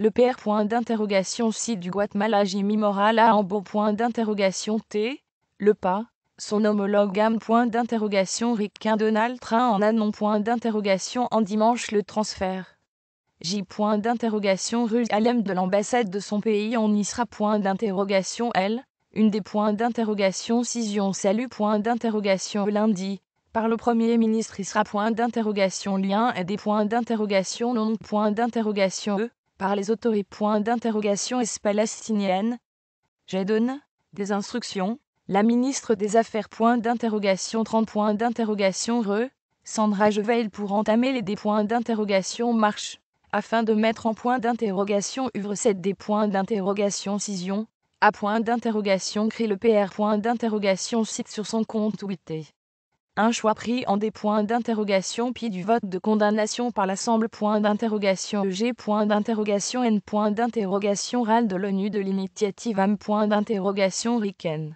le PR point d'interrogation si du Guatemala Jimmy a en beau point d'interrogation T, le pas, son homologue am point d'interrogation Rick Donald train en non point d'interrogation en dimanche le transfert. J point d'interrogation rue Alem de l'ambassade de son pays en sera point d'interrogation L, une des points d'interrogation Cision salut point d'interrogation lundi par le Premier ministre Isra point d'interrogation lien et des points d'interrogation non point d'interrogation E, par les autorités. Point d'interrogation est palestinienne. J'ai donné des instructions. La ministre des Affaires. Point d'interrogation 30. points d'interrogation re. Sandra Jeveil pour entamer les des points d'interrogation marche. Afin de mettre en point d'interrogation ouvre 7 des points d'interrogation scission. À point d'interrogation crée le PR. Point d'interrogation cite sur son compte Twitter. Un choix pris en des points d'interrogation puis du vote de condamnation par l'Assemblée. Point d'interrogation EG. Point d'interrogation N. Point d'interrogation RAL de l'ONU de l'initiative AM. Point d'interrogation RICEN.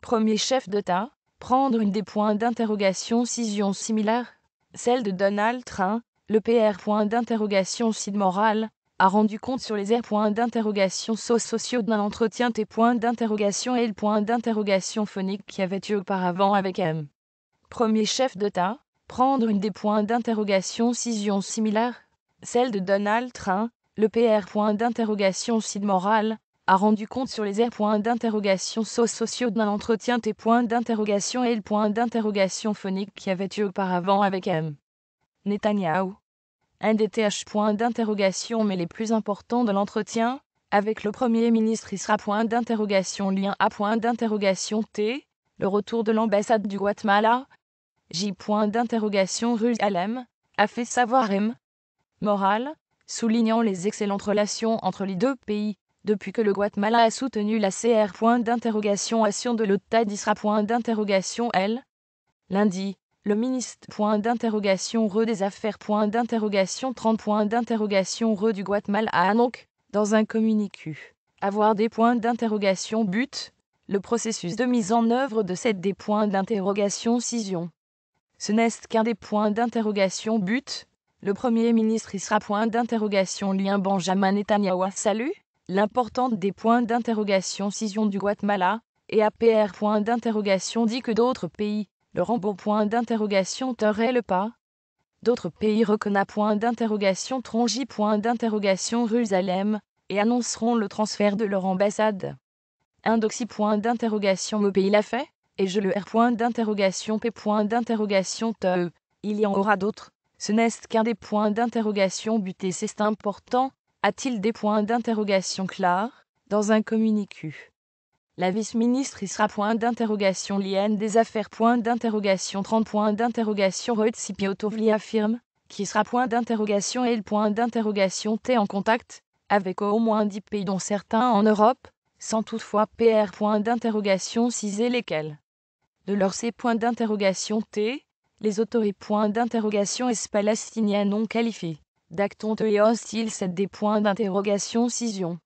Premier chef d'État. Prendre une des points d'interrogation scission similaire. Celle de Donald Trump. Le PR. Point d'interrogation Sid Moral a rendu compte sur les R points d'interrogation sous sociaux d'un entretien T points d'interrogation et le point d'interrogation phonique qui avait eu auparavant avec M premier chef d'État, prendre une des points d'interrogation scission similaire, celle de Donald Trump, le PR point d'interrogation Sid Moral, a rendu compte sur les airs points d'interrogation sociaux d'un entretien T point d'interrogation et le point d'interrogation phonique qui avait eu auparavant avec M. Netanyahu. Un des TH points d'interrogation mais les plus importants de l'entretien, avec le Premier ministre sera point d'interrogation lien A point d'interrogation T, le retour de l'ambassade du Guatemala, J. Rue Alem, a fait savoir M. Moral, soulignant les excellentes relations entre les deux pays depuis que le Guatemala a soutenu la CR. d'interrogation action de l'OTA d'interrogation L. Lundi, le ministre. d'interrogation Re des Affaires. d'interrogation 30. d'interrogation Re du Guatemala a donc, dans un communiqué, avoir des points d'interrogation but, le processus de mise en œuvre de cette des points d'interrogation scission. Ce n'est qu'un des points d'interrogation but. Le Premier ministre y sera point d'interrogation lien Benjamin Netanyahu salut. L'importante des points d'interrogation scision du Guatemala, et APR point d'interrogation dit que d'autres pays, le Rambo point d'interrogation terait le pas. D'autres pays reconna point d'interrogation Trongy point d'interrogation Jérusalem, et annonceront le transfert de leur ambassade. Indoxie point d'interrogation le pays l'a fait et je le R point d'interrogation P point d'interrogation T. E. Il y en aura d'autres. Ce n'est qu'un des points d'interrogation buté c'est important. A-t-il des points d'interrogation clairs dans un communiqué La vice-ministre y sera point d'interrogation lien des affaires point d'interrogation 30 points d'interrogation Reutsipiotov affirme qui sera point d'interrogation et le point d'interrogation T en contact avec au moins 10 pays dont certains en Europe, sans toutefois PR point d'interrogation 6 et lesquels de leurs C points d'interrogation T, les autorités points d'interrogation S non qualifiés, d'acton E et hostile cette des points d'interrogation scission.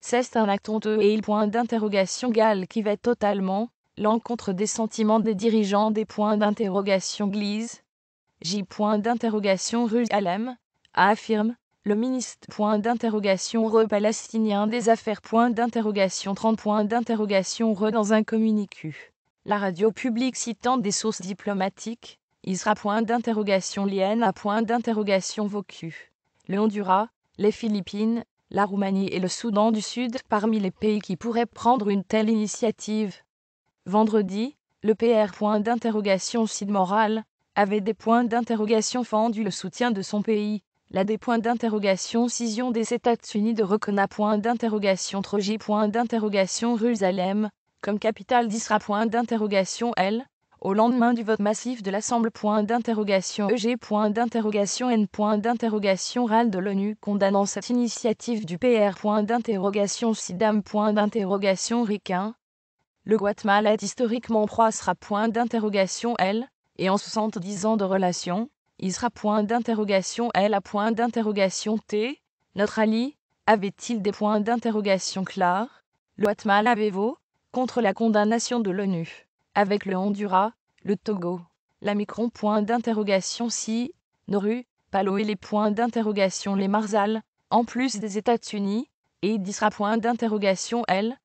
C'est un acton E et il point d'interrogation gal qui va totalement, l'encontre des sentiments des dirigeants des points d'interrogation glise. J point d'interrogation rue A affirme, le ministre point d'interrogation re palestinien des affaires point d'interrogation 30 point d'interrogation re dans un communiqué. La radio publique citant des sources diplomatiques, sera point d'interrogation lié à point d'interrogation Vocu. Le Honduras, les Philippines, la Roumanie et le Soudan du Sud parmi les pays qui pourraient prendre une telle initiative. Vendredi, le PR point d'interrogation Sid Moral avait des points d'interrogation fendu le soutien de son pays. La des points d'interrogation scission des États-Unis de reconna point d'interrogation Troji point d'interrogation Jérusalem comme capitale 10 point d'interrogation L, au lendemain du vote massif de l'Assemblée point d'interrogation EG point d'interrogation N point d'interrogation RAL de l'ONU condamnant cette initiative du PR point d'interrogation SIDAM point d'interrogation RICAIN. Le Guatemala est historiquement proie sera point d'interrogation L, et en 70 ans de relation, il sera point d'interrogation L à point d'interrogation T, notre allié, avait-il des points d'interrogation clairs Le Guatemala avez-vous contre la condamnation de l'ONU, avec le Honduras, le Togo, la Micron, Point d'interrogation si, Noru, Palo et les points d'interrogation les Marzal, en plus des États-Unis, et Disra. Point d'interrogation L.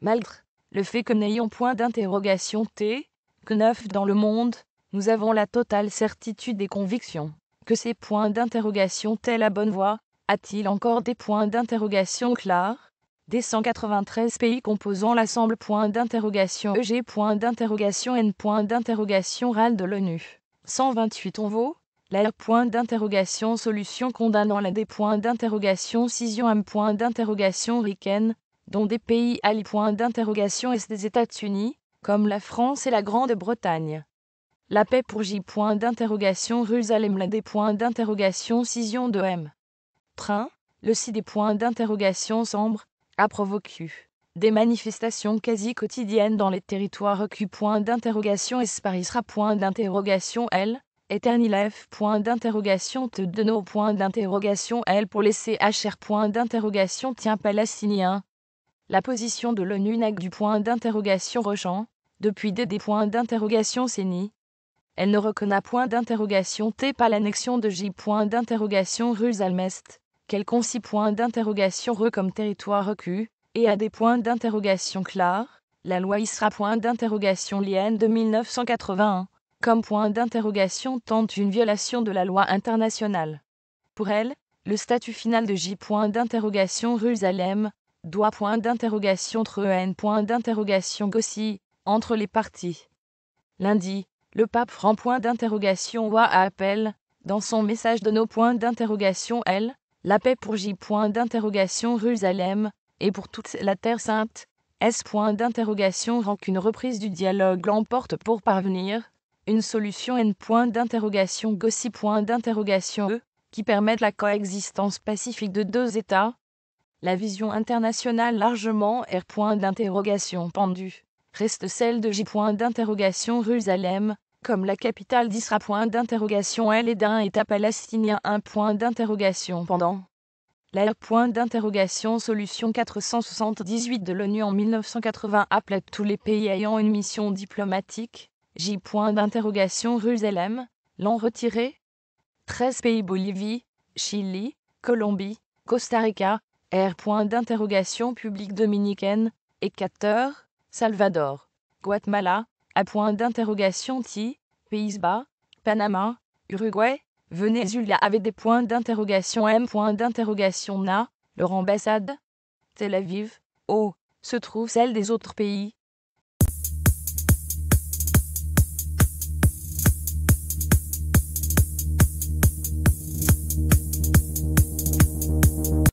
Malgré le fait que n'ayons point d'interrogation T, que neuf dans le monde, nous avons la totale certitude et conviction que ces points d'interrogation T la bonne voie, a-t-il encore des points d'interrogation clairs des 193 pays composant l'assemble point d'interrogation EG point d'interrogation N point d'interrogation RAL de l'ONU. 128 on vaut, la point d'interrogation solution condamnant la des points d'interrogation Cision M point d'interrogation RICAN, dont des pays alliés point d'interrogation S des États-Unis, comme la France et la Grande-Bretagne. La paix pour J. Point d'interrogation Rusalem la des points d'interrogation scission de M. Train, le site des d'interrogation Sambre, a provoqué des manifestations quasi quotidiennes dans les territoires Q. Point d'interrogation Esparisra. Point d'interrogation L. Eternilef. Point d'interrogation te De nos. Point d'interrogation L. Pour les CHR. Point d'interrogation tient palestinien. La position de l'ONU n'a du point d'interrogation Rochant. Depuis des, des points d'interrogation CENI. Elle ne reconnaît point d'interrogation T. Pas l'annexion de J. Point d'interrogation almest qu'elle point d'interrogation re comme territoire recu, et à des points d'interrogation clairs, la loi ISRA point d'interrogation lienne de 1981, comme point d'interrogation tente une violation de la loi internationale. Pour elle, le statut final de J point d'interrogation Rusalem, doit point d'interrogation entre e N point d'interrogation Gossi, entre les parties. Lundi, le pape rend point d'interrogation à appel dans son message de nos points d'interrogation L, la paix pour J. Point d'interrogation Jérusalem, et pour toute la Terre sainte, S. Point d'interrogation qu'une reprise du dialogue l'emporte pour parvenir, une solution N. Point d'interrogation Gossi. Point d'interrogation E, qui permettent la coexistence pacifique de deux États, la vision internationale largement R. Point d'interrogation pendue, reste celle de J. Point d'interrogation Jérusalem, comme la capitale d'Isra. Point d'interrogation d'un État palestinien. Un point d'interrogation pendant. La point d'interrogation solution 478 de l'ONU en 1980 appelait tous les pays ayant une mission diplomatique. J. Point d'interrogation Jérusalem, l'ont retiré. 13 pays Bolivie, Chili, Colombie, Costa Rica, R. Point d'interrogation publique dominicaine, Équateur, Salvador, Guatemala, a point d'interrogation T, Pays-Bas, Panama, Uruguay, Venezuela avec des points d'interrogation M, point d'interrogation NA, leur ambassade, Tel Aviv, O, se trouve celle des autres pays,